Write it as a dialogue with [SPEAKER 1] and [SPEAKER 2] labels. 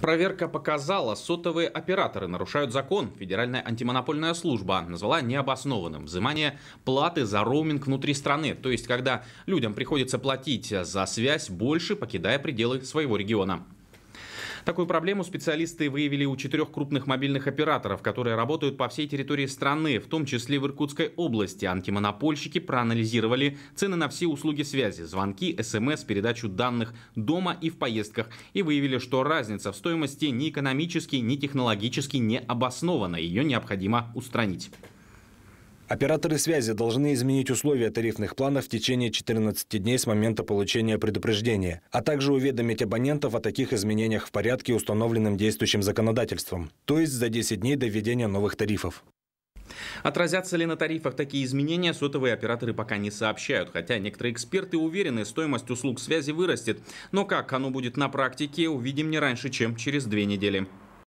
[SPEAKER 1] Проверка показала, сотовые операторы нарушают закон. Федеральная антимонопольная служба назвала необоснованным взимание платы за роуминг внутри страны. То есть, когда людям приходится платить за связь больше, покидая пределы своего региона. Такую проблему специалисты выявили у четырех крупных мобильных операторов, которые работают по всей территории страны, в том числе в Иркутской области. Антимонопольщики проанализировали цены на все услуги связи, звонки, смс, передачу данных дома и в поездках и выявили, что разница в стоимости ни экономически, ни технологически не обоснована. Ее необходимо устранить.
[SPEAKER 2] Операторы связи должны изменить условия тарифных планов в течение 14 дней с момента получения предупреждения, а также уведомить абонентов о таких изменениях в порядке, установленным действующим законодательством, то есть за 10 дней до введения новых тарифов.
[SPEAKER 1] Отразятся ли на тарифах такие изменения, сотовые операторы пока не сообщают, хотя некоторые эксперты уверены, стоимость услуг связи вырастет. Но как оно будет на практике, увидим не раньше, чем через две недели.